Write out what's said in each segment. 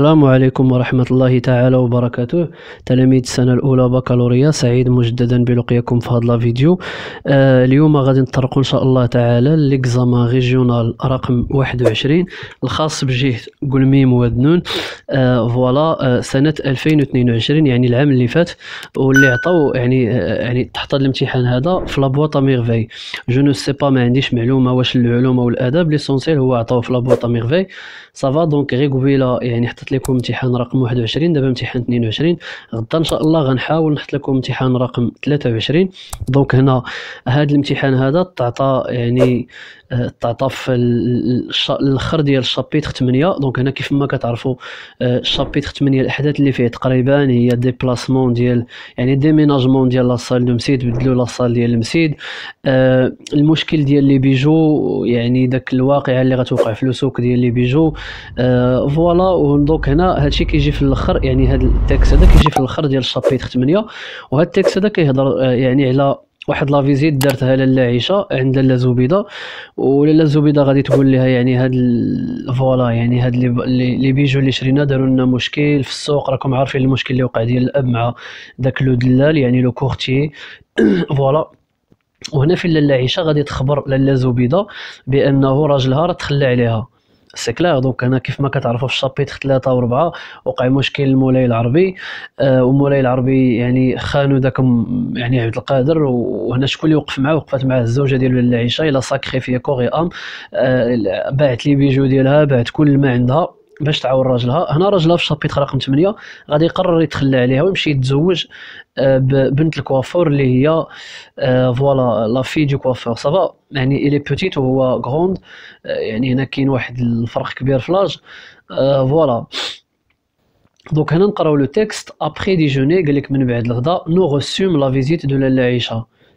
السلام عليكم ورحمة الله تعالى وبركاته تلاميذ السنة الأولى بكالوريا سعيد مجددا بلقياكم في هذا الفيديو آه اليوم غادي نطرقوا إن شاء الله تعالى ليكزاما ريجيونال رقم 21 الخاص بجهة قلميم ودنون آه فوالا آه سنة 2022 يعني العام اللي فات واللي عطاو يعني آه يعني تحت الامتحان هذا في لابواطا ميغفي جو نو سي با ما عنديش معلومة واش العلوم أو الآداب ليسونسيل هو عطاوه في لابواطا ميغفي سافا دونك غي قبيله يعني حتى لكم امتحان رقم 21 دابا امتحان 22 غدا ان شاء الله غنحاول نحط لكم امتحان رقم 23 دونك هنا هذا الامتحان هذا تعطى يعني آه، تعطى في الاخر ديال الشابيتر 8 دونك هنا كيف ما كتعرفوا آه، الشابيتر 8 الاحداث اللي فيه تقريبا هي ديبلاسمون ديال يعني ديميناجمون ديال لاصال دو مسيد بدلوا لاصال ديال المسيد آه، المشكل ديال لي بيجو يعني داك الواقعه اللي غتوقع في السوق ديال لي بيجو فوالا دونك دونك هنا هادشي كيجي في الاخر يعني هاد التكست هذا كيجي في الاخر ديال الشابيتر 8 وهاد التكست هذا كيهضر آه، يعني على واحد لا فيزيت دارتها لاله عيشه عند لاله زبيده ولاله زبيده غادي تقول لها يعني هاد فوالا يعني هاد لي بيجو اللي شرينا داروا لنا مشكل في السوق راكم عارفين المشكل اللي وقع ديال الاب مع داك لو دلال يعني لو كورتي فوالا وهنا في لاله عيشه غادي تخبر لاله زبيده بانه راجلها راه تخلى عليها سي كلاغ دونك هنا كيف ما كتعرفوا في الشابيتر 3 و4 وقع مشكل المولاي العربي آه، والمولاي العربي يعني خانوا ذاك يعني عبد القادر وهنا شكون اللي وقف معاه وقفت معاه الزوجه ديالو لاله عيشه الى ساكري في كوغي ام باعت لي بيجو ديالها باعت كل ما عندها باش تعاون راجلها هنا راجلها في شابيتر رقم 8 غادي يقرر يتخلى عليها ويمشي يتزوج آه، ببنت الكوافور اللي هي آه، فوالا لا في دو كوافور سافا يعني الي بوتيت وهو غروند يعني هنا كاين واحد الفرق كبير في لاج آه، فوالا دونك هنا نقراو لو تيكست ابخي ديجوني قال لك من بعد الغدا نو غوسيوم لا فيزيت دو لاله عيشه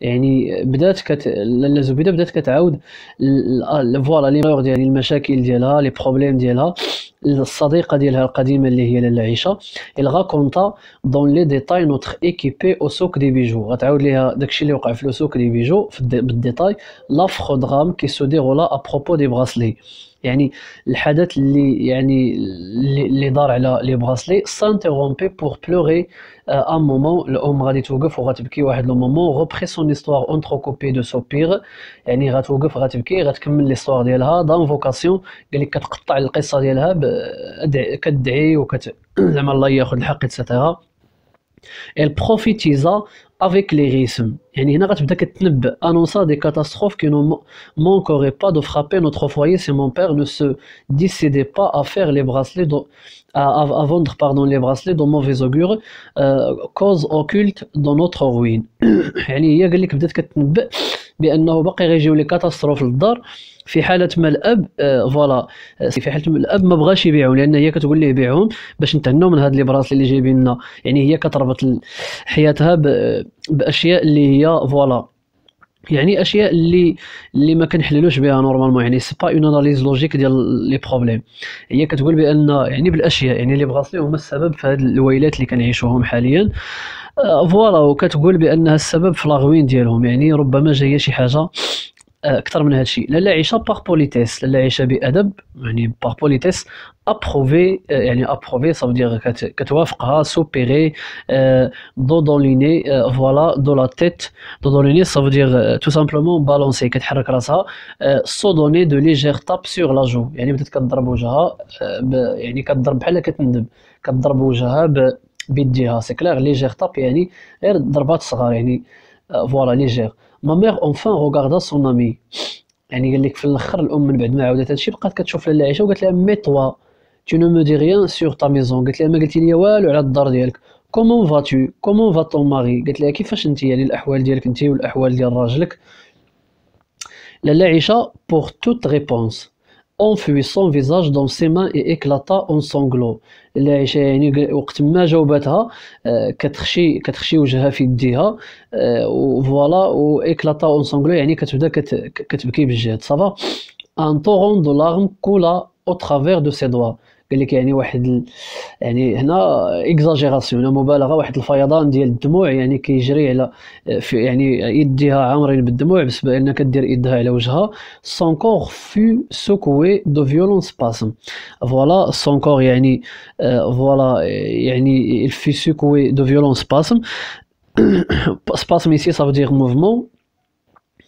يعني بدات كت لاله زبيده بدات كتعاود فوالا لي ديال المشاكل ديالها لي بروبليم ديالها الصديقه ديالها القديمه اللي هي لاله عيشه الغا كونتا دون لي ديتاي نوتر ايكيبي او سوك دي بيجو غتعاود ليها داكشي اللي وقع في لو سوك دي بيجو بالديتاي لافخو درام كي سو ديغولا ابروبو دي براسلي يعني الحدث اللي يعني اللي دار على لي براسلي سانتيرومبي بور بلوري ان مومون الام غادي توقف وغتبكي واحد لو مومون غوبخي سون اونتخ كوبي دو سوبير يعني غتوقف غتبكي غتكمل ليستوار ديالها دان فوكاسيون قال لك كتقطع القصه ديالها Elle prophétisa avec risques Elle annonça des catastrophes qui ne manqueraient pas de frapper notre foyer si mon père ne se décidait pas à vendre les bracelets de mauvais augure, euh, cause occulte dans notre ruine. بانه باقي غيجيو لي كاتاستروف للدار في حاله ما الاب آه فوالا آه، في حاله ما الاب ما بغاش يبيعهم لان هي كتقول ليه بيعهم باش نتهناو من هاد لي براسلي اللي جايبين لنا يعني هي كتربط حياتها باشياء اللي هي فوالا يعني اشياء اللي اللي ما كنحللوش بها نورمالمون يعني سي با اون اناليز لوجيك ديال لي بروبليم هي كتقول بان يعني بالاشياء يعني اللي بغاصلي هما السبب في هاد الويلات اللي كنعيشوهم حاليا فوالا وكتقول بانها السبب في لاغوين ديالهم يعني ربما جايه شي حاجه آه، اكثر من هذا الشيء لاله عيشه باغ بوليتيس لالا عيشه بادب يعني باغ بوليتيس ابروفي يعني ابروفي سا دير كتوافقها سوبيري ليني فوالا دو لا تيت دو دودوليني سا دير تو سامبلومون بالونسي كتحرك راسها سودوني دو ليجيغ طاب سيغ لا جو يعني بدات كضرب وجهها آه، يعني كضرب بحال كتندب كضرب وجهها بيديها جهه سي كلير لي جير طاب يعني غير ضربات صغار يعني فوالا لي جير ما ميغ اونفان روغاردا سون امي يعني قال لك في الاخر الام من بعد ما عاودت هادشي بقات كتشوف لاله عائشه وقالت لها مي توا tu ne me dis rien sur ta maison قالت لها ما قلتي لي والو على الدار ديالك كومون فاتو كومون فا ماري قالت لها كيفاش انت يعني الاحوال ديالك انت والاحوال ديال راجلك لاله عائشه بور توت ريبونس enfuit son visage dans ses mains et éclata en sanglots اللي عايشه يعني وقت ما جاوباتها آه، كتخشي كتخشي وجهها في يديها وفوالا واكلاطا اون سانغلو يعني كتبدا كتبكي بالجهد صافا ان تورون دو لارم كولا او ترافير دو سي دوا قال لك يعني واحد ال... يعني هنا اكزاجيراسيون هنا مبالغه واحد الفيضان ديال الدموع يعني كيجري على في يعني يديها عامرين بالدموع بسبب انها كدير يدها على وجهها سون كور فو سوكوي دو فيولونس باسم فوالا سون كور يعني فوالا euh, يعني في سوكوي دو فيولونس باسم سباسم ici ça veut dire mouvement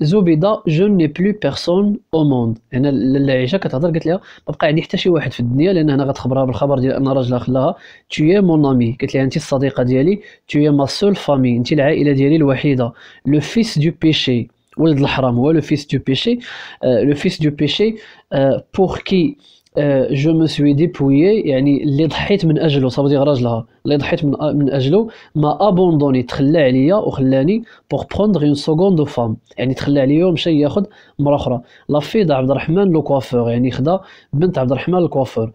زبيده جو ني بلو بيرسون او موند هنا العيشه كتهضر قالت لها ما بقى عندي حتى شي واحد في الدنيا لان هنا غتخبرها بالخبر ديال ان راجلها خلاها توي مون امي قالت لها انت الصديقه ديالي توي ما سول فامي انت العائله ديالي الوحيده لو فيس دو بيشي ولد الحرام هو لو فيس دو بيشي لو فيس دو بيشي بور كي جو مو سوي ديبويي يعني اللي ضحيت من اجله صافي راجلها اللي ضحيت من, آه، من اجله ما ابوندوني تخلى عليا وخلاني بوغ بروندغ اون سكوند فام يعني تخلى عليا ومشى ياخذ مرا اخرى لا في عبد الرحمن لو كوافور يعني خدا بنت عبد الرحمن الكوافور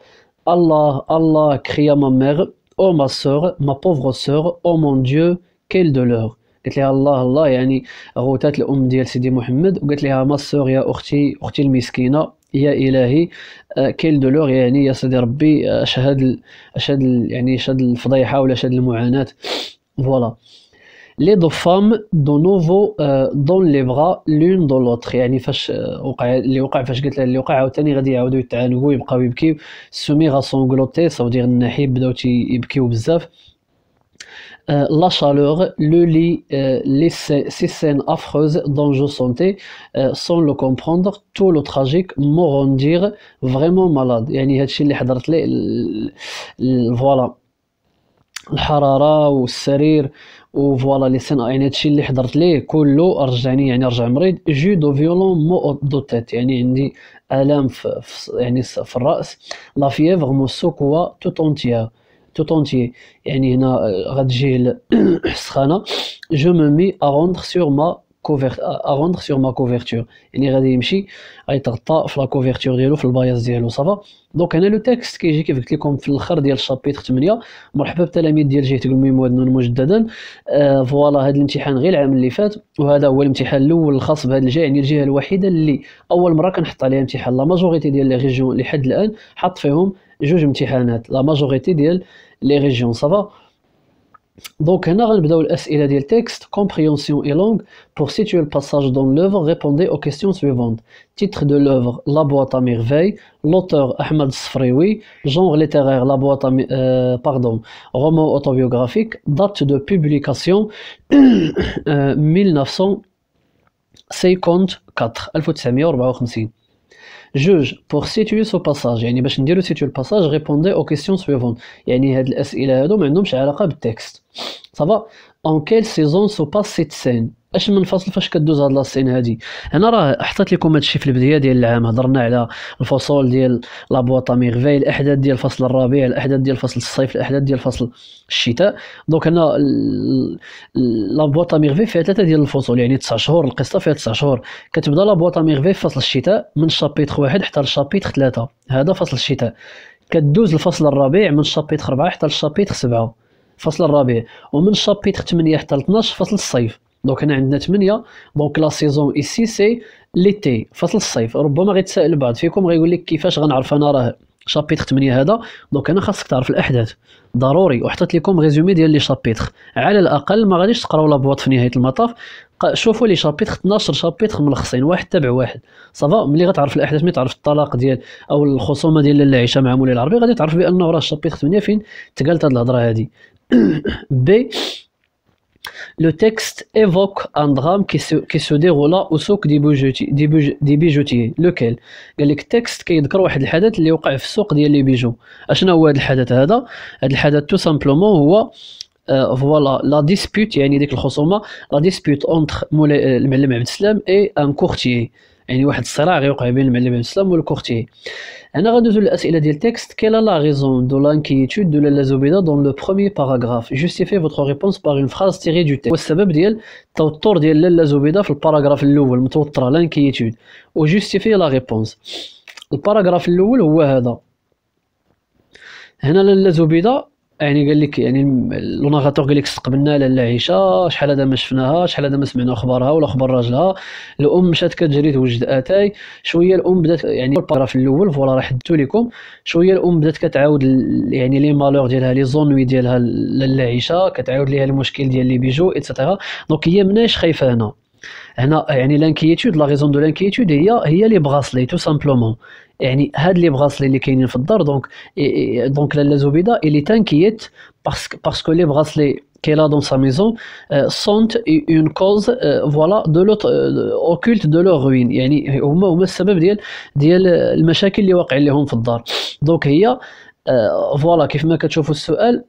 الله الله كريا ما ميغ او ما سور ما بوفغ سور او مون ديو كيل دولور قلت لها الله الله يعني غوتات الام ديال سيدي محمد وقالت لها ما سور يا اختي اختي المسكينه يا الهي آه، كاين دولور يعني يا سيدي ربي آه، اش هاد اش هاد يعني اش هاد الفضيحه ولا اش هاد المعاناه فوالا لي دو فام دو نوفو دون لي بغا لون دو لوتر يعني فاش آه، وقع اللي وقع فاش قلت لها اللي وقع عاوتاني غادي يعاودوا يتعانقوا يبقاو يبكيو سومي غا سونغلوتي صافو دير النحيب بداو تيبكيو بزاف لا euh, la chaleur, le lit, euh, les, ces scènes affreuses dont je sentais, euh, sans le comprendre, tout le tragique me rendirent vraiment malade. يعني هادشي اللي حضرت ليه فوالا الحراره والسرير وفوالا لي سين يعني هادشي اللي حضرت ليه كله رجعني يعني رجع مريض جو دو فيولون مو دو تيت يعني عندي الام في يعني في الراس لا فيفغ سوكوا توت اونتيير tout يعني هنا غتجي السخانه جو مي مي ارondre سور ما كوفرت ارondre سور ما كوفرتور يعني غادي يمشي غيتغطى في لا كوفرتور ديالو في البياس ديالو صافا دونك هنا لو تيكست كيجي كيف قلت لكم في الاخر ديال الشابيتر 8 مرحبا بالتلاميذ ديال جهه تقول الميموادنون مجددا فوالا هذا الامتحان غير العام اللي فات وهذا هو الامتحان الاول الخاص بهذا الجهه يعني الجهه الوحيده اللي اول مره كنحط عليها امتحان لا ماجوريتي ديال لي ريجون لحد الان حط فيهم جوج امتحانات لا ماجوريتي ديال les régions, ça va donc, il a dit le texte, compréhension et langue. Pour situer le passage dans l'œuvre, répondez aux questions suivantes. Titre de l'œuvre, La boîte à merveilles. L'auteur, Ahmad Sfrewi. Genre littéraire, La boîte à, euh, pardon, roman autobiographique. Date de publication, euh, 1954. 1954. Juge, pour situer ce passage, je aux questions suivantes. Ça va En quelle saison se passe cette scène اش من فصل فاش كدوز هاد لاسين هادي هنا راه حطيت لكم هادشي في البدايه ديال العام هضرنا على الفصول ديال لا بواطا ميغفي الاحداث ديال فصل الربيع الاحداث ديال فصل الصيف الاحداث ديال فصل الشتاء دونك هنا لا بواطا ميغفي فيها ثلاثه ديال الفصول يعني تسع شهور القصه فيها تسع شهور كتبدا لا بواطا ميغفي في فصل الشتاء من شابيتر واحد حتى لشابيتر ثلاثة هذا فصل الشتاء كدوز الفصل الربيع من شابيتر اربعه حتى لشابيتر سبعه فصل الربيع ومن شابيتر 8 حتى 12 فصل الصيف دونك هنا عندنا 8 دونك لا سيزون ايسي سي ليتي فصل الصيف ربما غيتسائل بعض فيكم غيقول لك كيفاش غنعرف انا راه شابيتر 8 هذا دونك انا خاصك تعرف الاحداث ضروري وحطيت لكم ريزومي ديال لي شابيتر على الاقل ما غاديش تقراو لابواط في نهايه المطاف شوفوا لي شابيتر 12 شابيتر ملخصين واحد تابع واحد صافا ملي غتعرف الاحداث ملي تعرف الطلاق ديال او الخصومه ديال لاله مع مولاي العربي غادي تعرف بانه راه شابيتر 8 فين تقالت هاد الهضره هادي بي Le texte évoque un drame qui se, qui se déroula au souk des bijoutiers, des, bouge, des bijoutiers. lequel قال لك تكست كيذكر واحد الحدث اللي وقع في السوق ديال لي بيجو اشنا هو هذا الحدث هذا هذا الحدث تو سامبلومون هو فوالا لا ديسبيوت يعني ديك الخصومه لا ديسبيوت اونتر المعلم عبد السلام اي ان كورتيي يعني واحد الصراع غيوقع بين المعلم عبد السلام والكورتيي هنا غندوزو للاسئله ديال تيكست كيلا لا ريزون دو لانكيتود دو لالا زبيده دون لو بروميي باراغراف جوستيفي فوتر ريبونس باغ اون فراز تيغي دو تيكست والسبب ديال التوتر ديال لالا زبيده في الباراغراف الاول متوتره لانكيتود و جوستيفي لا ريبونس الباراغراف الاول هو هذا هنا لالا زبيده يعني قال لك يعني لوناغاتور قال لك استقبلنا لالا عيشه شحال هذا ما شفناها شحال هذا ما سمعنا اخبارها ولا اخبار راجلها الام مشات كتجري توجد اتاي شويه الام بدات يعني الباراف الاول فوالا راه حددتو لكم شويه الام بدات كتعاود يعني لي مالور ديالها لي زونوي ديالها لالا عيشه كتعاود ليها المشكل ديال لي بيجو اتسيتيرا دونك هي مناش خايفه هنا هنا يعني لانكيتود لا ريزون دو لانكيتود هي هي لي براسلي تو سامبلومون يعني هاد لي براسلي اللي كاينين في الدار دونك دونك لالا زبيده اللي تانكيت باسكو باسكو لي براسلي كيلا دون سا ميزون سونت اون كوز فوالا دو euh, اوكولت دو لو روين يعني هما هما السبب ديال ديال المشاكل اللي واقعين لهم في الدار دونك هي فوالا euh، كيف ما كتشوفوا السؤال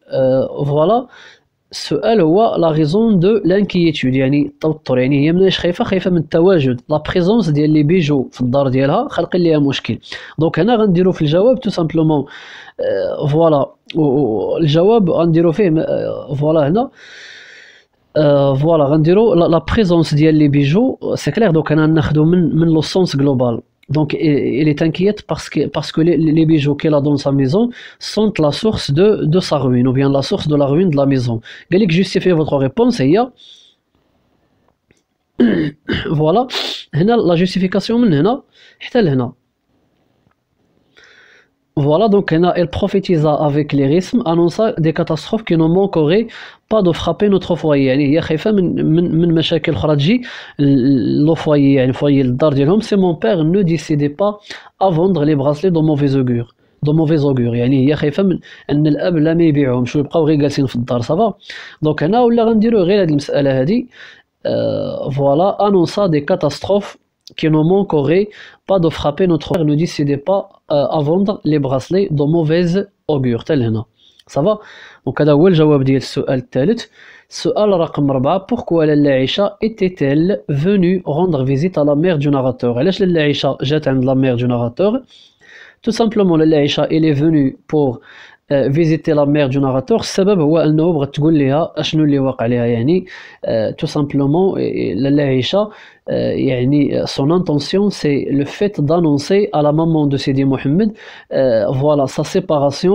فوالا euh، السؤال هو لا غيزون دو لانكيتود يعني التوتر يعني هي مناش خايفه خايفه من التواجد لا بريزونس ديال لي بيجو في الدار ديالها خلق ليها مشكل دونك هنا غنديرو في الجواب تو سامبلومون فوالا الجواب غنديرو فيه فوالا آه، هنا فوالا آه، غنديرو لا بريزونس ديال لي بيجو سي كلير دونك انا ناخذو من من لو سونس جلوبال Donc, elle est inquiète parce que, parce que les, bijoux qu'elle a dans sa maison sont la source de, sa ruine, ou bien la source de la ruine de la maison. Galik justifie votre réponse, et voilà, la justification, est là. Voilà, donc elle prophétisa avec lyrisme, annonça des catastrophes qui ne manqueraient pas de frapper notre foyer. Il y a un le foyer, le foyer d'ar c'est mon père ne décidait pas à vendre les bracelets de mauvais augure. De mauvais augure. Il y a un problème, je ne sais pas si je suis dar, ça va. Donc, elle a dit, euh, voilà, annonça des catastrophes qui nous manquerait pas de frapper notre mère ne décidez pas à euh, vendre les bracelets de mauvaise augure. est Ça va Donc, هذا هو الجواب le السؤال الثالث. Sual la 4 pourquoi Lalla était-elle venue rendre visite à la mère du narrateur Elle est Aïcha جات la mère du narrateur Tout simplement le elle est venue pour فيزيتي لا مير دو ناراتور السبب هو انه بغات تقول لها اشنو اللي واقع لها يعني تو سامبلومون لاله عيشه آه، يعني سون انتونسيون سي لو فيت دانونسي ا لا مامون دو سيدي محمد فوالا سا sa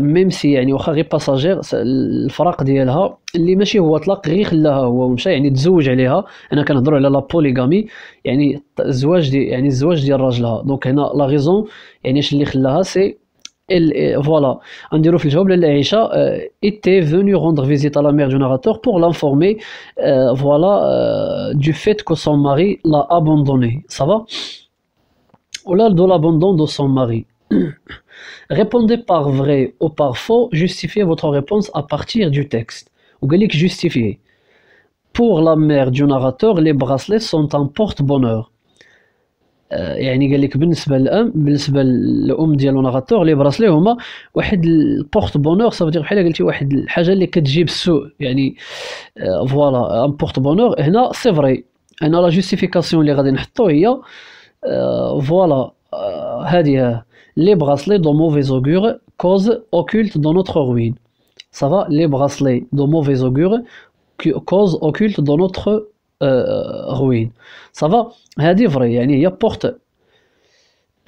ميم سي آه، يعني واخا غير باساجير الفراق ديالها اللي ماشي هو طلق غير خلاها هو ومشى يعني تزوج عليها انا كنهضروا على لا بوليغامي يعني الزواج دي يعني الزواج ديال راجلها دونك هنا لا غيزون يعني اش اللي خلاها سي voilà, Andiro le l'Aïcha euh, était venu rendre visite à la mère du narrateur pour l'informer euh, voilà, euh, du fait que son mari l'a abandonné. Ça va Au-delà de l'abandon de son mari. Répondez par vrai ou par faux, justifiez votre réponse à partir du texte. Ou galique justifiez. Pour la mère du narrateur, les bracelets sont un porte-bonheur. آه، يعني قال لك بالنسبه للام بالنسبه للام ديال نافاتور لي براسلي هما واحد البورت بونور صافي دير بحال قلتي واحد الحاجه اللي كتجيب السوء يعني فوالا ان بورت بونور هنا سي فري انا لا جوستيفيكاسيون اللي غادي نحطو هي فوالا آه، آه، هذه لي براسلي دو موفيز اوغور كوز اوكولت دو نوتر روين صافا لي براسلي دو موفيز اوغور كوز اوكولت دو نوتر ruine. Ça va هذه فري يعني هي porte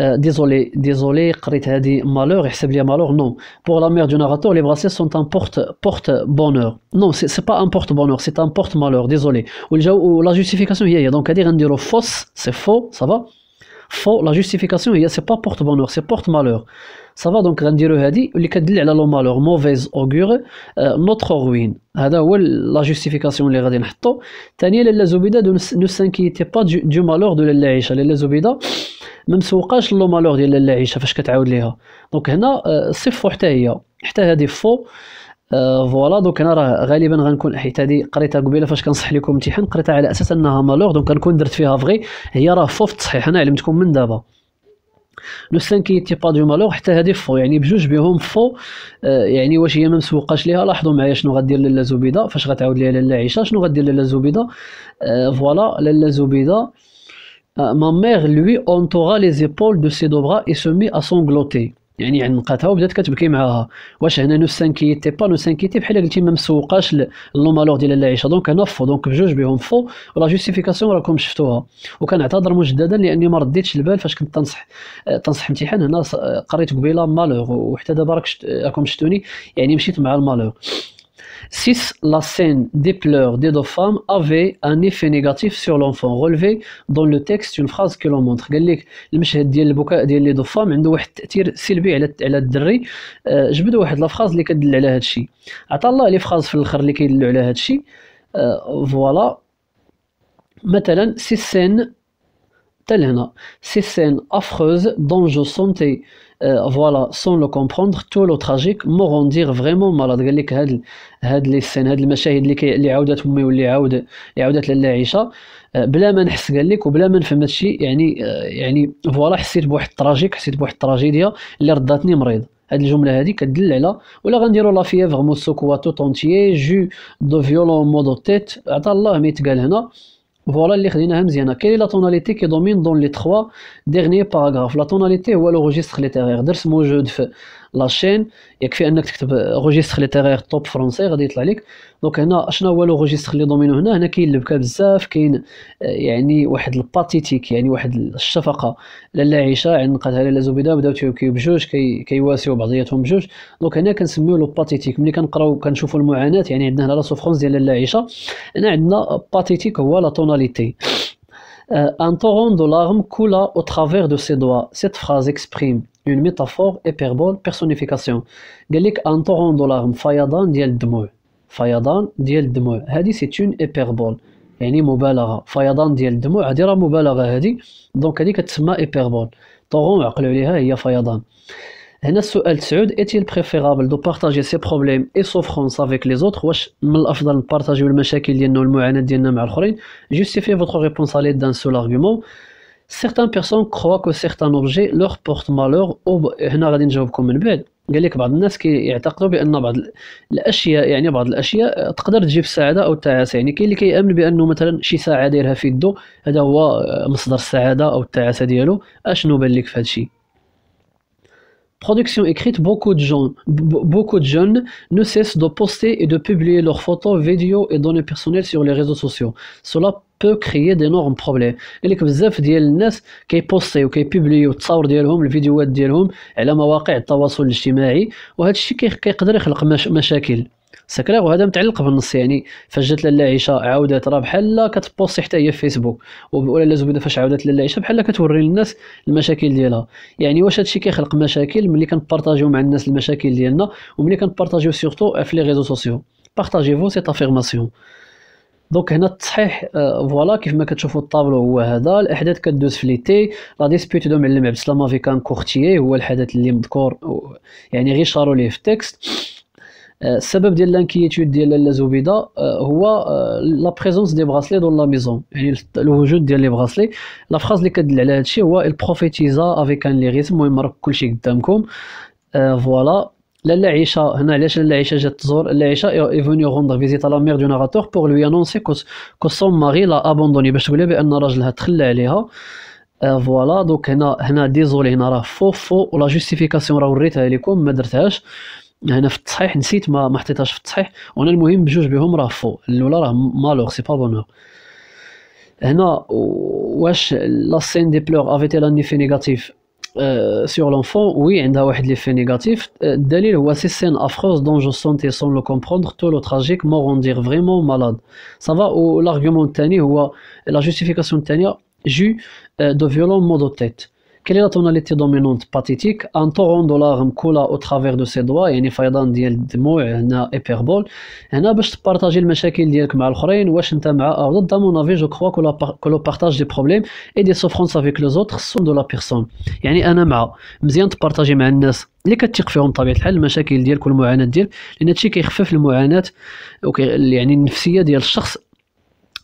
désolé désolé قريت هذه malheur et c'est de malheur non pour la mère du narrateur les bracelets sont un porte porte bonheur non c'est pas un porte bonheur c'est un porte malheur désolé la justification y a donc un dire fausse c'est faux ça va فو لا جوستيفيكاسيون هي سي با بورت بونور سي بورت مالور صافا دونك غنديرو هادي اللي كدل على لو مالور موفيز اوغور نوتر روين هذا هو لا جوستيفيكاسيون اللي غادي نحطو ثانيا لالا زبيده نو سانكيتي با دو مالور دو لالا عيشه لالا زبيده ما مسوقاش لو مالور ديال لالا عيشه فاش كتعاود ليها دونك هنا صفو حتى هي حتى هادي فو آه، فوالا دونك انا راه غالبا غنكون حيت هذه قريتها قبيله فاش كنصح لكم امتحان قريتها على اساس انها مالور دونك غنكون درت فيها فغي هي راه فوف التصحيح انا علمتكم من دابا لو سانكي تي با دو مالور حتى هذه فو يعني بجوج بهم فو آه يعني واش هي ما مسوقاش ليها لاحظوا معايا شنو غدير لاله زبيده فاش غتعاود ليها لاله عيشه شنو غدير لاله زبيده آه فوالا لاله زبيده ما ميغ لوي اونتورا لي زيبول دو سي دو برا اي سومي مي ا سونغلوتي يعني عنقاتها وبدات كتبكي معاها واش هنا نو سانكيتي با نو سانكيتي بحال قلتي ما مسوقاش مالور ديال العيشه دونك هنا فو دونك بجوج بهم فو ولا جوستيفيكاسيون راكم شفتوها وكنعتذر مجددا لاني ما رديتش البال فاش كنت تنصح تنصح امتحان هنا قريت قبيله مالور وحتى دابا راكم شفتوني يعني مشيت مع المالور 6. La scène des pleurs des deux femmes avait un effet négatif sur l'enfant. Relevé dans le texte une phrase que l'on montre. قال لك المشهد ديال البكاء ديال لي دو فام عنده واحد التاثير سلبي على على الدري جبد واحد فراز اللي كدل على هذا الشيء عطا الله لي فراز في الاخر اللي كيدلوا على هذا الشيء فوالا مثلا سي سين tel هنا ces scènes affreuses dont je sentais euh, voilà sans le comprendre tout le tragique me rendirent vraiment malade قال لك هاد هاد لي سين هاد المشاهد اللي كي... اللي عاودات امي واللي عاود اللي عاودات لاله عيشه بلا ما نحس قال لك وبلا ما نفهم هادشي يعني يعني فوالا حسيت بواحد التراجيك حسيت بواحد التراجيديا اللي رداتني مريض هاد الجمله هادي كدل على ولا غنديروا لا فيفغ تو تونتيي جو دو فيولون مودو تيت عطا الله ما يتقال هنا فوالا اللي خديناها مزيانه كاين لا توناليتي كي دومين دون لي 3 ديرني باراغراف لا توناليتي هو لو ريجيستر ليتيرير درس موجود في لاشين يكفي انك تكتب روجيستر ليتيرير توب فرونسي غادي يطلع لك دونك هنا شنو هو لو روجيستر لي دومينو هنا هنا كاين البكا بزاف كاين آه، يعني واحد الباتيتيك يعني واحد الشفقه لالا عيشه عنقتها لالا زبيده بداو تيبكيو بجوج كي كيواسيو بعضياتهم بجوج دونك هنا كنسميو لو باتيتيك ملي كنقراو كنشوفوا المعاناه يعني عندنا هنا لا سوفرونس ديال لالا عيشه هنا عندنا باتيتيك هو لا توناليتي Euh, un torrent de larmes coula au travers de ses doigts. Cette phrase exprime une métaphore, hyperbole, personnification. Galik un torrent de larmes, fayadan diel dmou. Fayadan diel dmou. Hadi c'est une hyperbole. يعني مبالغه فيضان ديال الدموع هذه راه مبالغه هذه دونك هذه كتسمى ايبربول طوغون عقلوا عليها هي فيضان هنا السؤال تسعود est بريفيرابل دو بارطاجي سي ses اي et souffrances لي les واش من الافضل نبارطاجيو المشاكل ديالنا والمعاناه ديالنا مع الاخرين جوستيفي فوتغ réponse على دان سو seul سيغتان بيغسون كخوا كو سيغتان اوبجي لوغ leur مالوغ او هنا غادي نجاوبكم من بعد قال لك بعض الناس كيعتقدوا بان بعض الاشياء يعني بعض الاشياء تقدر تجيب السعاده او التعاسه يعني كاين اللي كيامن بانه مثلا شي ساعه دايرها في يدو هذا هو مصدر السعاده او التعاسه ديالو اشنو بان لك في هذا الشيء Production écrite, beaucoup de beaucoup de jeunes ne cessent de poster et de publier leurs photos, vidéos et données personnelles sur les réseaux sociaux. Cela peut créer d'énormes problèmes. Il y a beaucoup de gens qui postent ou qui publient les photos leurs vidéos sur les réseaux sociaux et les Et ce qui peut créer des problèmes. سكراغ وهذا متعلق بالنص يعني فاش جات لاله عيشه عاودات راه بحال كتبوستي حتى هي في فيسبوك ولا لا زبيده فاش عاودات لاله عيشه بحال كتوري للناس المشاكل ديالها يعني واش هادشي كيخلق مشاكل ملي كنبارطاجيو مع الناس المشاكل ديالنا وملي كنبارطاجيو سيرتو في لي ريزو سوسيو فو سيت افيرماسيون دونك هنا التصحيح فوالا آه، كيف ما كتشوفوا الطابلو هو هذا الاحداث كدوز في ليتي لا ديسبيوت دو معلم عبد السلام افيكان كورتيي هو الحدث اللي مذكور يعني غير شارو ليه في التكست السبب ديال لانكيتود ديال لالا زبيده آه، هو آه، لا بريزونس دي براسلي دون لا ميزون يعني الوجود ديال لي براسلي لا فراز اللي كدل على هادشي هو البروفيتيزا افيك ان لي ريزم المهم راه كلشي قدامكم آه، فوالا لالا عيشه هنا علاش لالا عيشه جات تزور لالا عيشه اي فوني روندر فيزيت لا مير دو ناراتور بوغ لوي انونسي كو كو سون ماري لا ابوندوني باش تقول بان راجلها تخلى عليها فوالا دونك هنا هنا ديزولي هنا راه فو فو ولا جوستيفيكاسيون راه وريتها لكم ما درتهاش هنا في التصحيح نسيت ما ما حطيتهاش في التصحيح وانا المهم بجوج بهم راه فو الاولى راه مالور سي با بونور هنا واش لا سين دي بلوغ افيتي لان في نيجاتيف أه سور لونفون وي عندها واحد لي في نيجاتيف الدليل هو سي سين افروز دون جو سونتي سون لو كومبروندر تو لو تراجيك مور اون دير فريمون مالاد سافا و لارغيومون الثاني هو لا جوستيفيكاسيون الثانيه جو دو فيولون مو دو تيت كي اللي دومينونت باتيتيك ان طورندولا مكولا او ترافير دو سي دوا يعني فيضان ديال الدموع هنا ايبربول هنا باش تبارطاجي المشاكل ديالك مع الاخرين واش انت مع او ضد مون افي جو كخوا كو لو بارطاج دي بروبليم اي دي سوفرونس افيك لو زوتر سون دو لا بيرسون يعني انا مع مزيان تبارطاجي مع الناس اللي كتثق فيهم بطبيعه الحال المشاكل ديالك والمعاناه ديالك لان هادشي كيخفف المعاناه يعني النفسيه ديال الشخص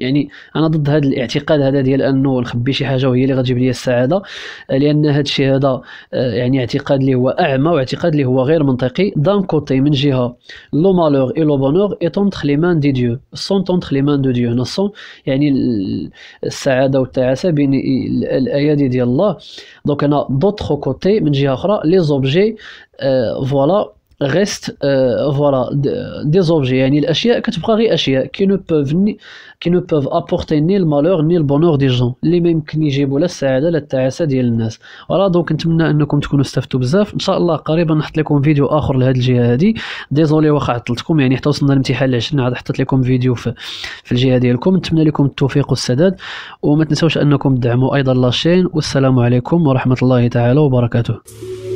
يعني انا ضد هذا الاعتقاد هذا ديال انه نخبي شي حاجه وهي اللي غتجيب لي السعاده آه، لان هذا الشيء هذا آه، يعني اعتقاد اللي هو اعمى واعتقاد اللي هو غير منطقي دان كوتي من جهه لو مالور اي لو بونور ايتون لي مان دي ديو سون تون لي مان دو ديو هنا يعني السعاده والتعاسه بين الايادي ديال الله دونك انا دوتر كوتي من جهه اخرى لي زوبجي فوالا غيست فوالا دي زوبجي يعني الاشياء كتبقى غير اشياء كي نو بوف ني كي نو بوف ابورتي ني المالور ني البونور دي جون اللي ما يمكن يجيبوا لا السعاده لا التعاسه ديال الناس فوالا دونك نتمنى انكم تكونوا استفدتوا بزاف ان شاء الله قريبا نحط لكم فيديو اخر لهذه الجهه هذه ديزولي واخا عطلتكم يعني حتى وصلنا الامتحان العشرين عاد حطيت لكم فيديو في, في الجهه ديالكم نتمنى لكم التوفيق والسداد وما تنساوش انكم تدعموا ايضا لاشين والسلام عليكم ورحمه الله تعالى وبركاته